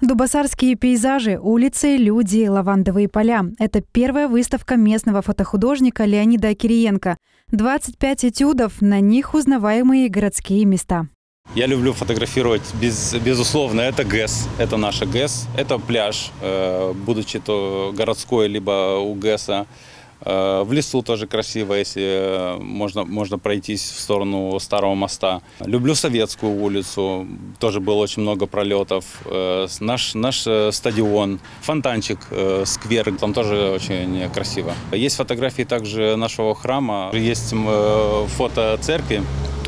Дубасарские пейзажи, улицы, люди, лавандовые поля – это первая выставка местного фотохудожника Леонида Кириенко. 25 этюдов, на них узнаваемые городские места. Я люблю фотографировать, без, безусловно, это ГЭС, это наша ГЭС, это пляж, э, будучи то городской, либо у ГЭСа. Э, в лесу тоже красиво, если э, можно, можно пройтись в сторону Старого моста. Люблю Советскую улицу, тоже было очень много пролетов. Э, наш, наш стадион, фонтанчик, сквер, там тоже очень красиво. Есть фотографии также нашего храма, есть фото церкви.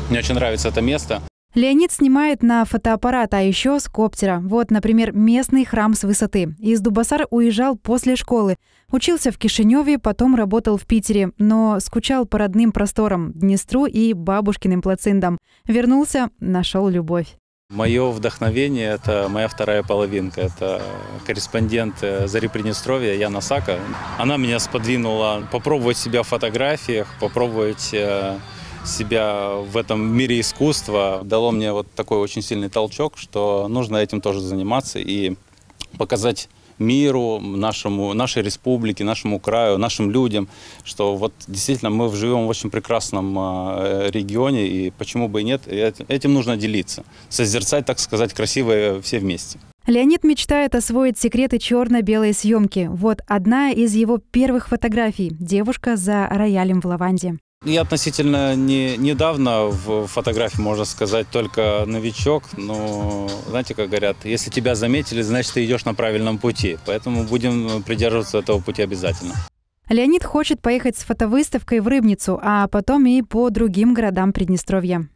Мне очень нравится это место. Леонид снимает на фотоаппарат, а еще с коптера. Вот, например, местный храм с высоты. Из Дубасар уезжал после школы. Учился в Кишиневе, потом работал в Питере, но скучал по родным просторам, Днестру и бабушкиным плациндам. Вернулся, нашел любовь. Мое вдохновение – это моя вторая половинка. Это корреспондент э, «Зари Приднестровья» Яна Сака. Она меня сподвинула попробовать себя в фотографиях, попробовать э, себя в этом мире искусства дало мне вот такой очень сильный толчок, что нужно этим тоже заниматься и показать миру, нашему, нашей республике, нашему краю, нашим людям, что вот действительно мы живем в очень прекрасном а, э, регионе, и почему бы и нет, этим нужно делиться, созерцать, так сказать, красивое все вместе. Леонид мечтает освоить секреты черно-белой съемки. Вот одна из его первых фотографий. Девушка за роялем в лаванде. Ну, я относительно не, недавно в фотографии, можно сказать, только новичок. Но, знаете, как говорят, если тебя заметили, значит, ты идешь на правильном пути. Поэтому будем придерживаться этого пути обязательно. Леонид хочет поехать с фотовыставкой в Рыбницу, а потом и по другим городам Приднестровья.